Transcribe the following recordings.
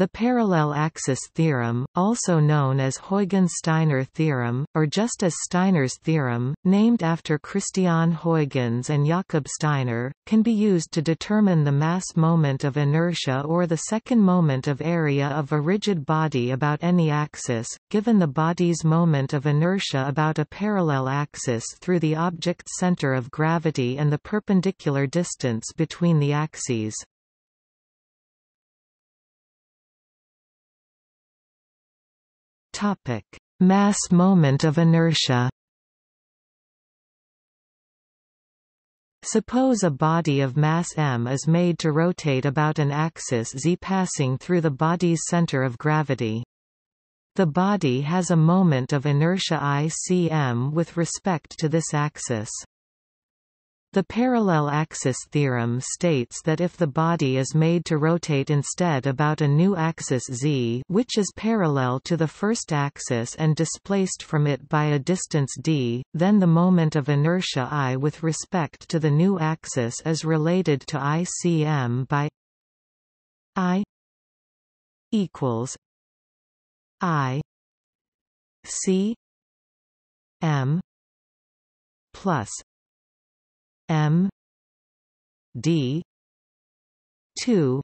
The parallel axis theorem, also known as Huygens-Steiner theorem, or just as Steiner's theorem, named after Christian Huygens and Jakob Steiner, can be used to determine the mass moment of inertia or the second moment of area of a rigid body about any axis, given the body's moment of inertia about a parallel axis through the object's center of gravity and the perpendicular distance between the axes. Topic: Mass moment of inertia. Suppose a body of mass m is made to rotate about an axis z passing through the body's center of gravity. The body has a moment of inertia I cm with respect to this axis. The parallel axis theorem states that if the body is made to rotate instead about a new axis z which is parallel to the first axis and displaced from it by a distance d, then the moment of inertia I with respect to the new axis is related to ICM by I equals I C M plus M D two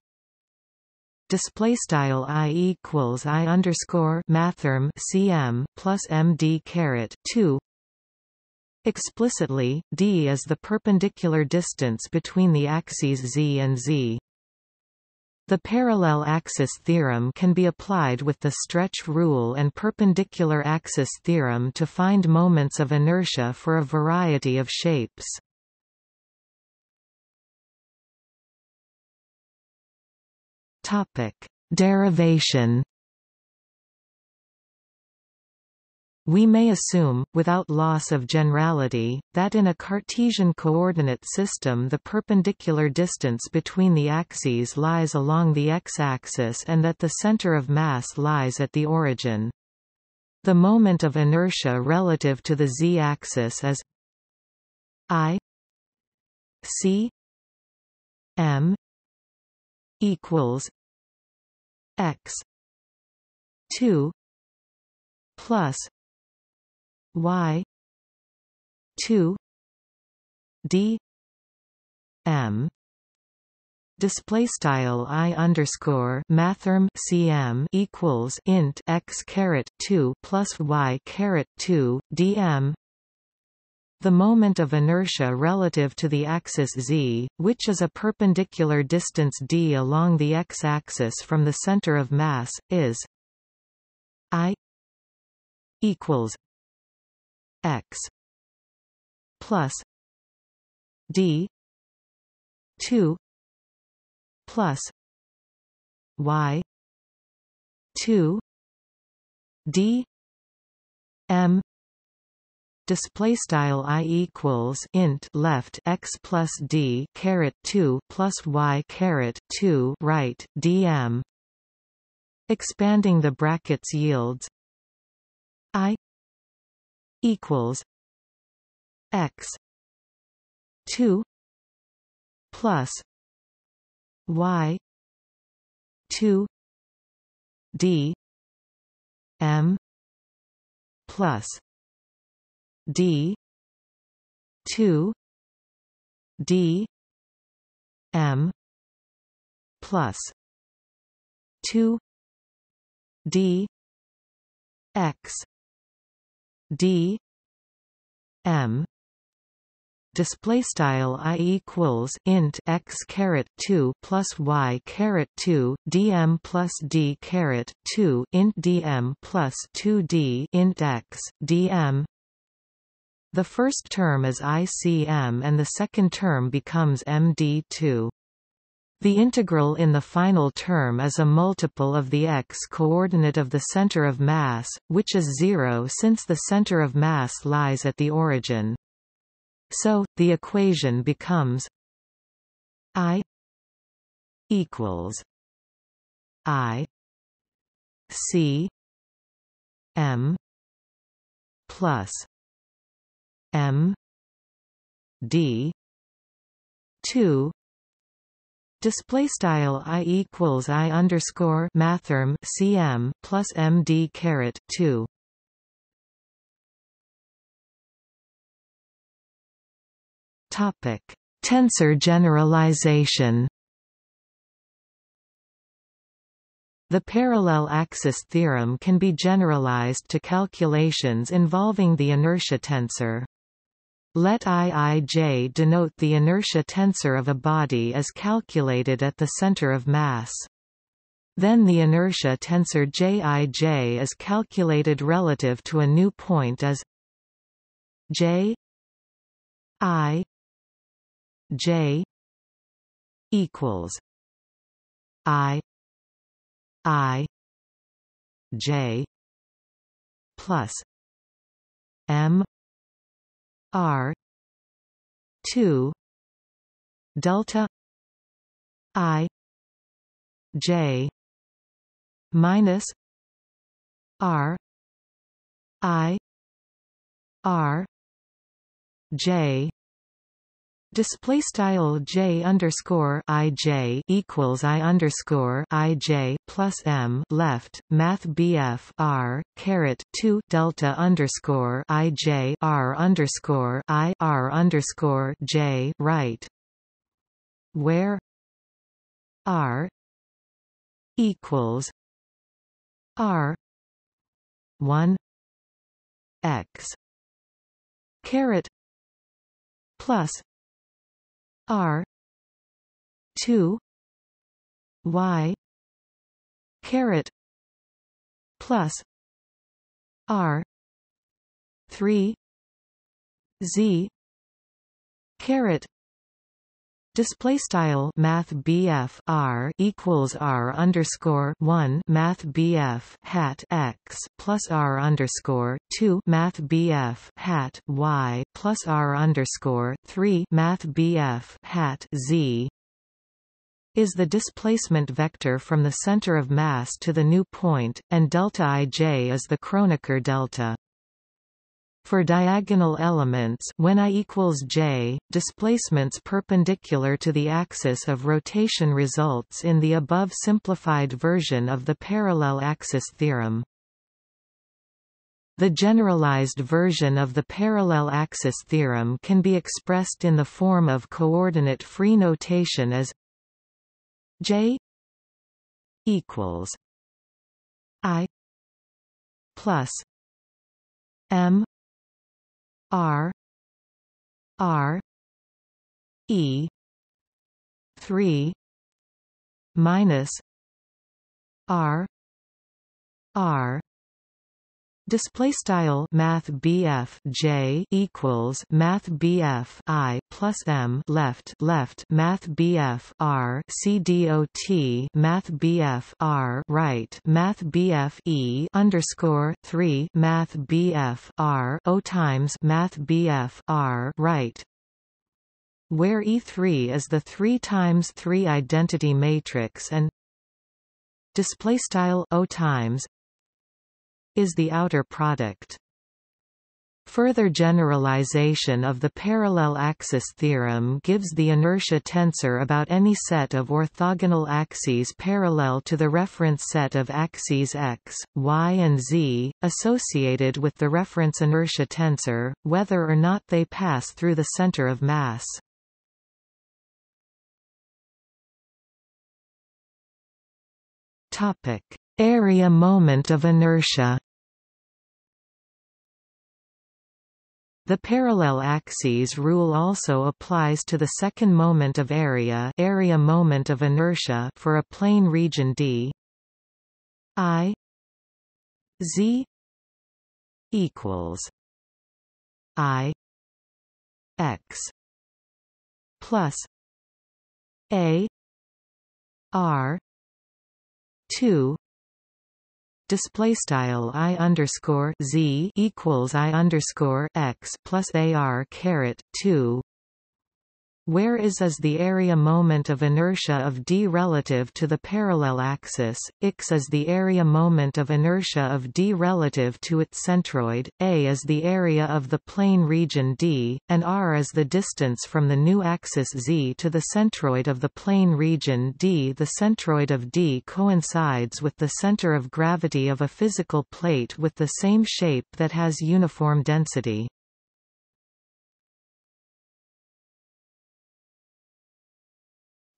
display style i equals i underscore Mathem cm plus md caret 2 explicitly d is the perpendicular distance between the axes z and z the parallel axis theorem can be applied with the stretch rule and perpendicular axis theorem to find moments of inertia for a variety of shapes Topic: Derivation We may assume, without loss of generality, that in a Cartesian coordinate system the perpendicular distance between the axes lies along the x-axis and that the center of mass lies at the origin. The moment of inertia relative to the z-axis is I C M equals x 2 plus y 2 d m display style i underscore mathrm cm equals int x caret 2 plus y caret 2 dm the moment of inertia relative to the axis z, which is a perpendicular distance d along the x-axis from the center of mass, is i equals x plus d 2 plus y 2 d m display style i equals int left x plus d caret 2 plus y caret 2 right dm expanding the brackets yields i equals x 2 plus y 2 d m plus D two D M plus two D X D M display style i equals int x caret 2 plus y caret 2 dm plus d caret 2 int dm plus 2d int x dm the first term is ICM and the second term becomes MD2. The integral in the final term is a multiple of the x-coordinate of the center of mass, which is zero since the center of mass lies at the origin. So, the equation becomes I equals I C M plus M D two display style i equals i underscore Mathem cm plus md caret two. Topic: Tensor generalization. The parallel axis theorem can be generalized to calculations involving the inertia tensor. Let Iij denote the inertia tensor of a body as calculated at the center of mass. Then the inertia tensor Jij is calculated relative to a new point as J I J equals I I J plus M R two delta I J minus R I R J display style j underscore ij equals i underscore ij plus m left math bf r caret two delta underscore i j r underscore i r underscore j right where r equals r one x caret plus R two Y carrot plus R three Z carrot Display style Math BF R equals R underscore one Math BF hat x plus R underscore two Math BF hat Y plus R underscore three Math BF hat Z is the displacement vector from the center of mass to the new point, and delta ij is the Kronecker delta. For diagonal elements when I equals j, displacements perpendicular to the axis of rotation results in the above simplified version of the parallel axis theorem. The generalized version of the parallel axis theorem can be expressed in the form of coordinate free notation as j equals i plus m R R E three minus R R Display style Math BF J equals Math BF I plus M left left Math BF R C D O T Math BF R right Math BF E underscore three Math BF R O times Math BF R right where E3 is the 3 times 3 identity matrix and display style O times is the outer product. Further generalization of the parallel axis theorem gives the inertia tensor about any set of orthogonal axes parallel to the reference set of axes x, y and z, associated with the reference inertia tensor, whether or not they pass through the center of mass. Area moment of inertia The parallel axes rule also applies to the second moment of area area moment of inertia for a plane region D I Z equals I X plus A R two display style i underscore z equals i underscore x plus ar caret two where is is the area moment of inertia of d relative to the parallel axis, x is the area moment of inertia of d relative to its centroid, a is the area of the plane region d, and r is the distance from the new axis z to the centroid of the plane region d. The centroid of d coincides with the center of gravity of a physical plate with the same shape that has uniform density.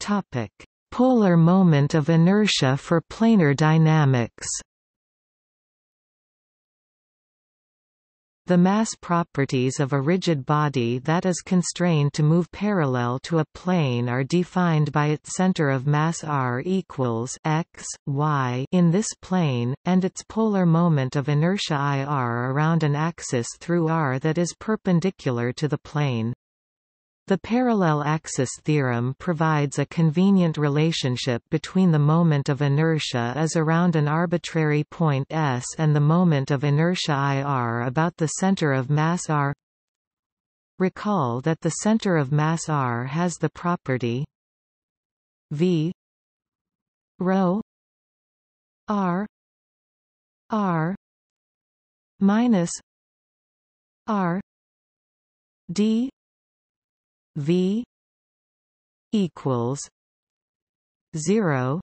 Topic: Polar moment of inertia for planar dynamics. The mass properties of a rigid body that is constrained to move parallel to a plane are defined by its center of mass r equals x, y in this plane, and its polar moment of inertia ir around an axis through r that is perpendicular to the plane. The parallel axis theorem provides a convenient relationship between the moment of inertia as around an arbitrary point S and the moment of inertia IR about the center of mass R. Recall that the center of mass R has the property V rho R R minus R D V equals zero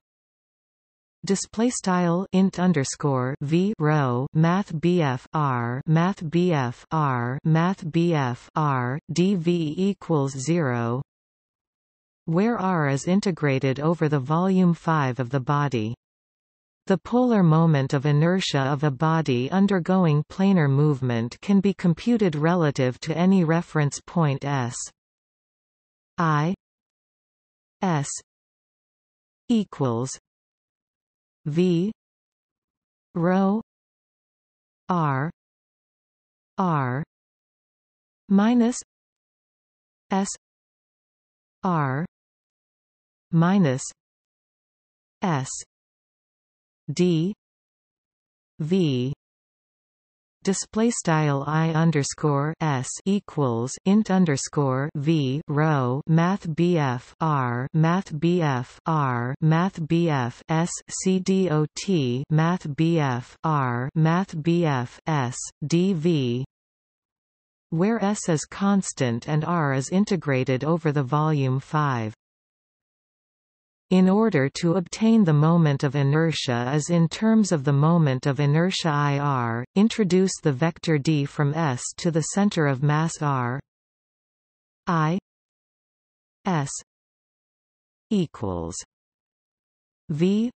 display style int underscore v row math bf r math bf r math bf r dv equals zero where r is integrated over the volume 5 of the body the polar moment of inertia of a body undergoing planar movement can be computed relative to any reference point S. I S equals V rho R R minus S R minus S D V display style i underscore s equals int underscore v row math bf r math bf r math bf s c d o t math bf r math bf s d v, where s is constant and r is integrated over the volume 5 in order to obtain the moment of inertia is in terms of the moment of inertia IR, introduce the vector d from S to the center of mass R I S equals V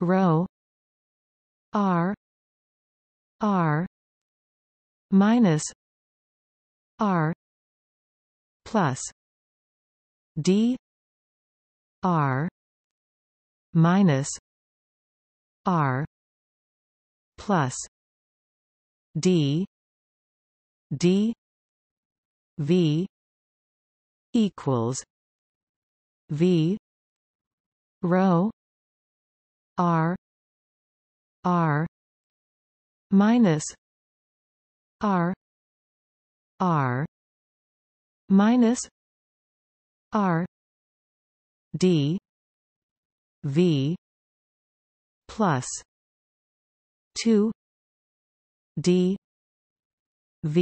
rho R R minus R plus D R minus R plus D D V equals V row R R minus R R minus R d v plus 2 d v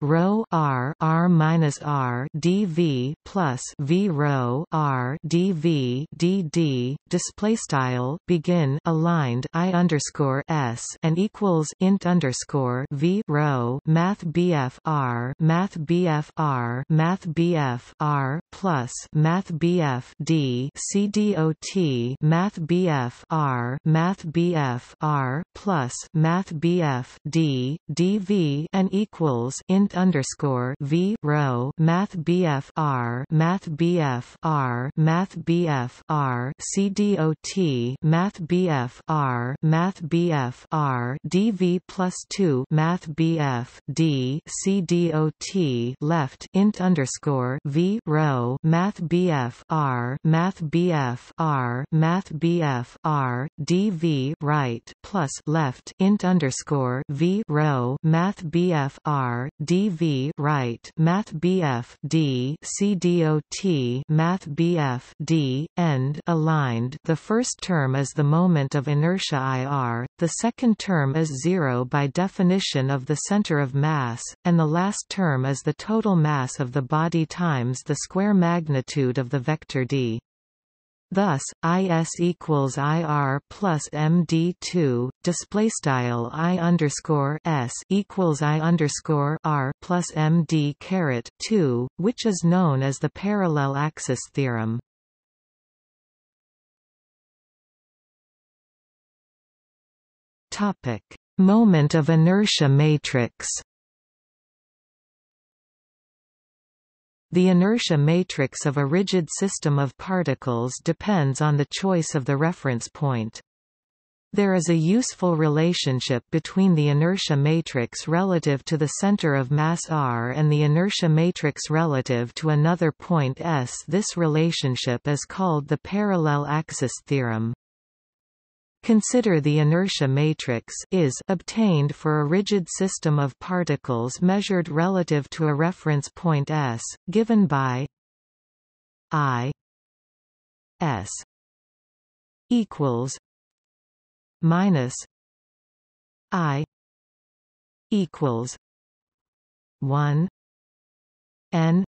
Row r r minus r dv plus v row r dv dd display style begin aligned i underscore s and equals int underscore v row math bf r math bf r math bf r plus math bf d c d o t math bf r math bf r plus math bf d dv and equals int student underscore V row Math BF R Math BF R Math BF R C D O T Math BF R Math BF R D V plus two Math BF D C D O T left int underscore V row Math BF R Math BF R Math BF R D V right plus left int underscore V row Math BF R D DV Right Math BF D CDOT Math BF D End aligned. The first term is the moment of inertia IR, the second term is zero by definition of the center of mass, and the last term is the total mass of the body times the square magnitude of the vector d. Thus, IS equals IR plus MD2, display style I underscore S equals I underscore R plus MD caret 2, which is known as the parallel axis theorem. Topic: Moment of inertia matrix. The inertia matrix of a rigid system of particles depends on the choice of the reference point. There is a useful relationship between the inertia matrix relative to the center of mass r and the inertia matrix relative to another point s. This relationship is called the parallel axis theorem. Consider the inertia matrix is obtained for a rigid system of particles measured relative to a reference point S, given by I S equals minus I equals one N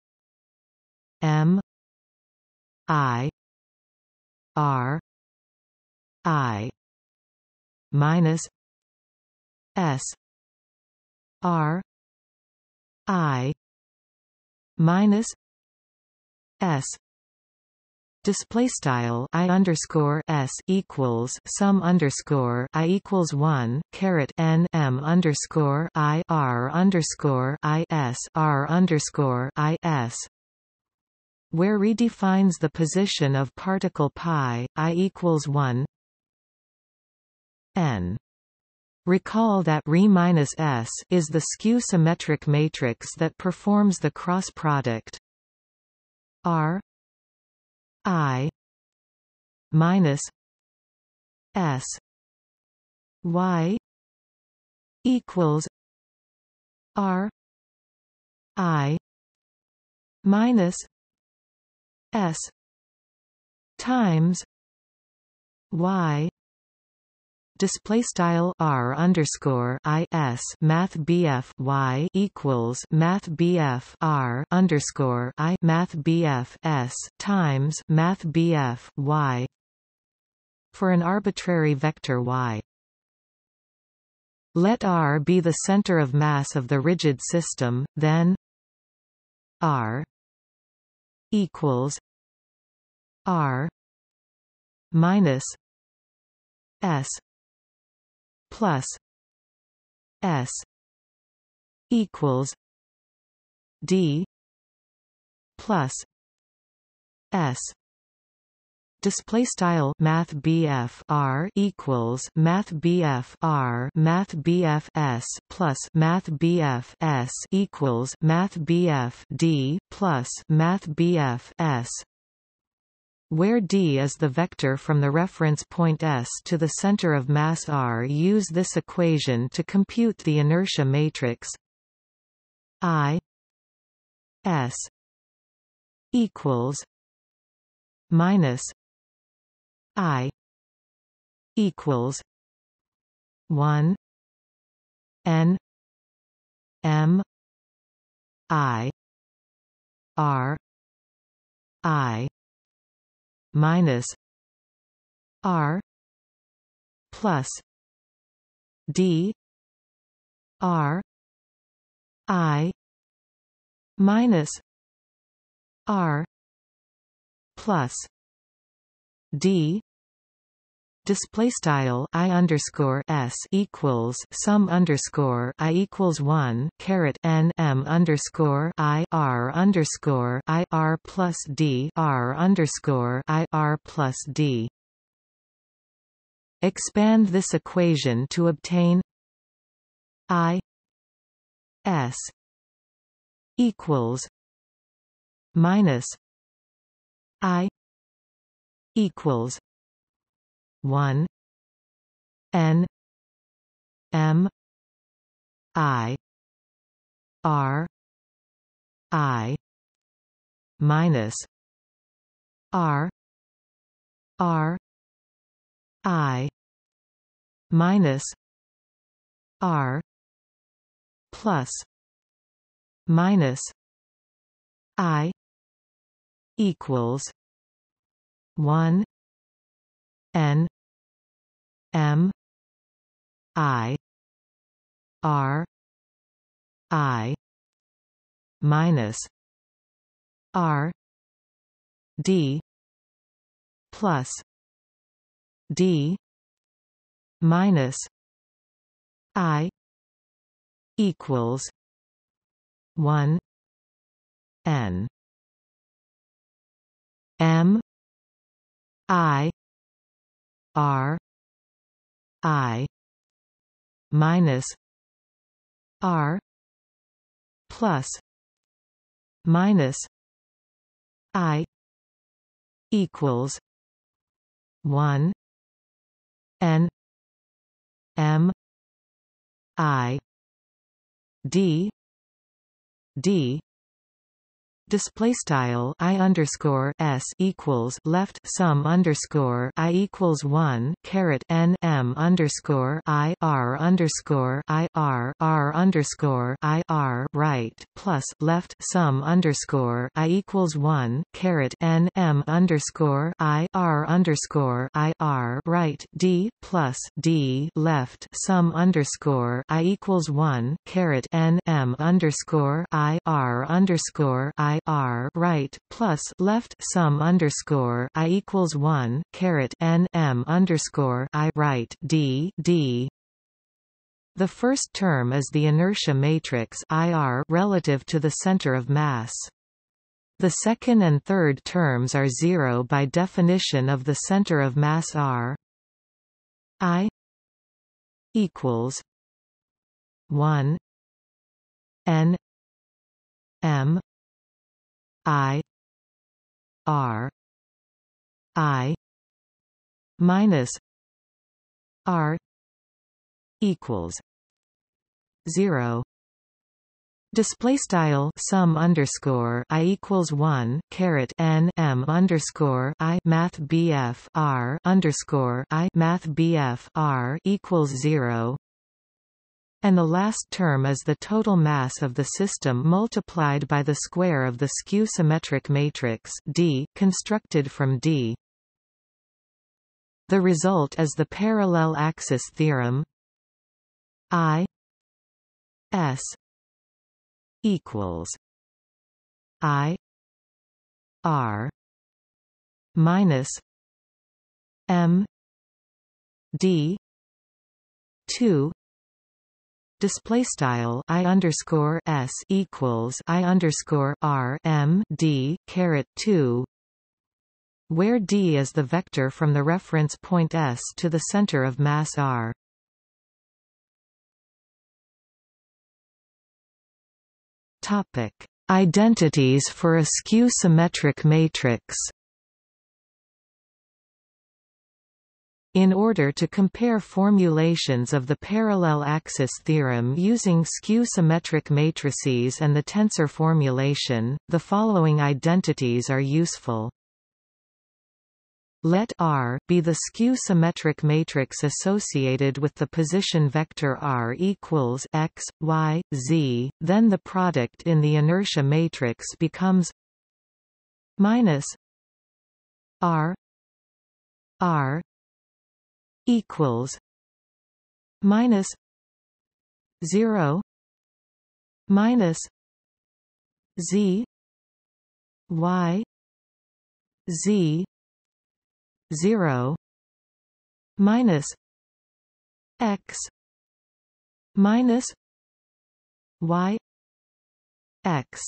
M I R I minus S R I minus S Display style I underscore S equals sum underscore I equals one carrot N M underscore I R underscore I S R underscore I S where redefines the position of particle pi, i equals 1 n. Recall that Re-S is the skew symmetric matrix that performs the cross product R I minus S Y equals R I minus S times Y display style r underscore i s math bf y equals math bf r underscore i math bf s times math bf y for an arbitrary vector y. Let r be the center of mass of the rigid system, then r equals r minus s plus S equals D plus S display style math BF R equals math BF R math BF s plus math BF s equals math BF D plus math BF s where d is the vector from the reference point S to the center of mass r. Use this equation to compute the inertia matrix I S equals minus I equals one N M I R I minus R plus D R I minus R plus D display style i underscore s equals sum underscore i equals one caret n m underscore i r underscore i r plus d r underscore i r plus d. Expand this equation to obtain i s equals minus i equals 1 n m i r i minus r r i minus r plus minus i equals 1 n M I R I minus R D plus D minus I equals one N M I R I minus R plus minus I equals one N M I D D display style i underscore s equals left sum underscore i equals one caret n m underscore i r underscore i r r underscore i r right plus left sum underscore i equals one caret n m underscore i r underscore i r right d plus d left sum underscore i equals one caret n m underscore i r underscore i R right plus left sum underscore I equals one carrot N M underscore I right D D the first term is the inertia matrix IR relative to the center of mass. The second and third terms are zero by definition of the center of mass R I equals 1 N M I R I minus R equals zero Display style sum underscore i equals one caret n m underscore i math bf r underscore i math bf r equals zero and the last term is the total mass of the system multiplied by the square of the skew symmetric matrix D constructed from D. The result is the parallel axis theorem I S equals I R minus M D two display style i underscore s equals i underscore r m d caret two, where d is the vector from the reference point s to the center of mass r. Topic: Identities for a skew symmetric matrix. In order to compare formulations of the parallel axis theorem using skew-symmetric matrices and the tensor formulation, the following identities are useful. Let R be the skew-symmetric matrix associated with the position vector R equals x, y, z, then the product in the inertia matrix becomes minus R R equals minus zero minus Z Y Z zero minus X minus Y X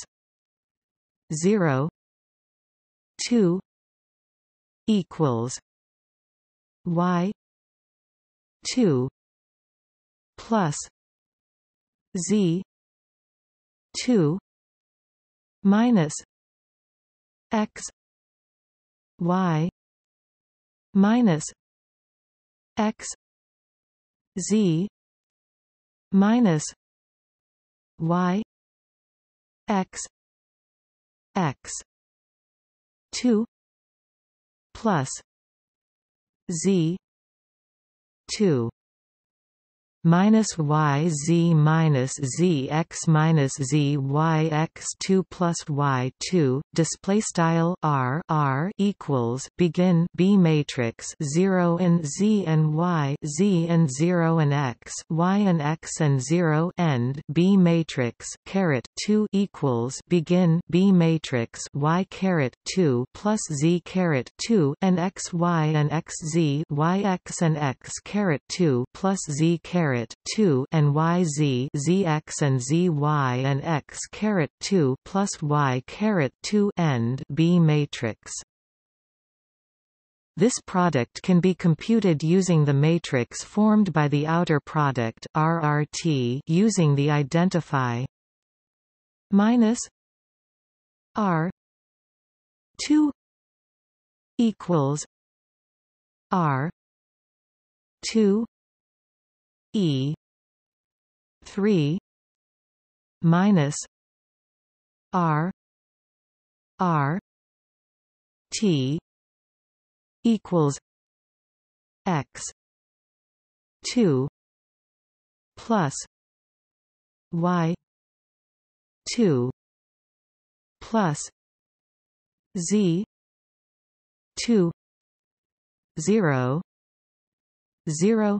zero two equals Y 2 plus z 2 minus x y minus x z minus y x x 2 plus z 2 minus y z minus z x minus z y x two plus y two display style r r equals begin b matrix zero and z and y z and zero and x y and x and zero end b matrix caret two equals begin b matrix y caret two plus z caret two and x y and x z y x and x caret two plus z caret caret 2 and yz zx and zy and x caret 2 plus y caret 2 end B matrix. This product can be computed using the matrix formed by the outer product RRT using the identify minus R 2 equals R 2 E three minus R R T equals X two plus Y two plus Z two zero zero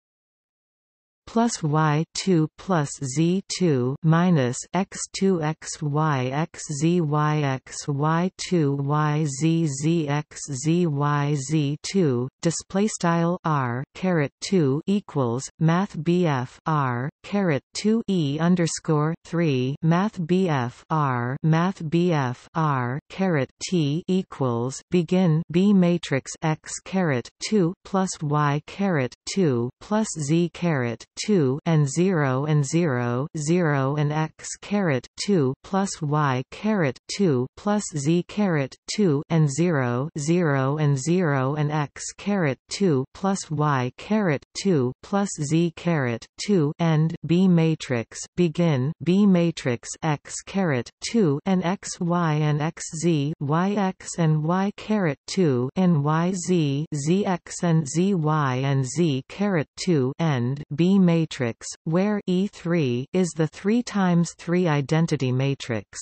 plus y two plus z two minus x two x y x z y x y two y z z x z y z two display style r caret two equals math bf r caret two e underscore three math bf r math bf r caret t equals begin b matrix x caret two plus y caret two plus z caret 2 and 0 and 0 0 and x caret 2 plus y caret 2 plus z caret 2 and 0 0 and 0 and x caret 2 plus y caret 2 plus z caret 2 and b matrix begin b matrix x caret 2 and x y and x z y x and y caret 2 and y z z x and z y and z caret 2 and b matrix matrix, where E3 is the 3 times 3 identity matrix.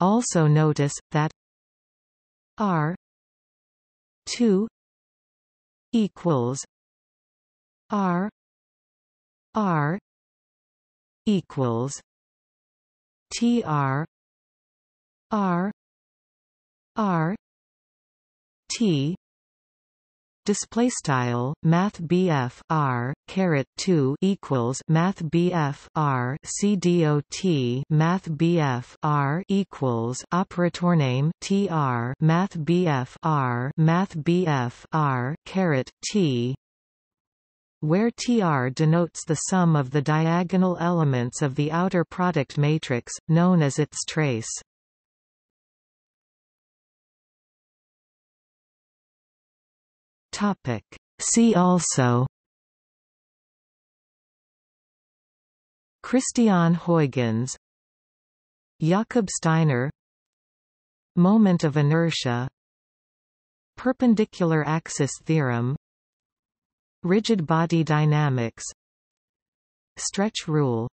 Also notice that R 2 equals R R equals TR R R T display style math BF R carrot 2 equals math BF R CDOT math BF R equals operator name TR math BF R math BF R carrot T where TR denotes the sum of the diagonal elements of the outer product matrix, known as its trace. Topic. See also Christian Huygens Jakob Steiner Moment of inertia Perpendicular axis theorem Rigid body dynamics Stretch rule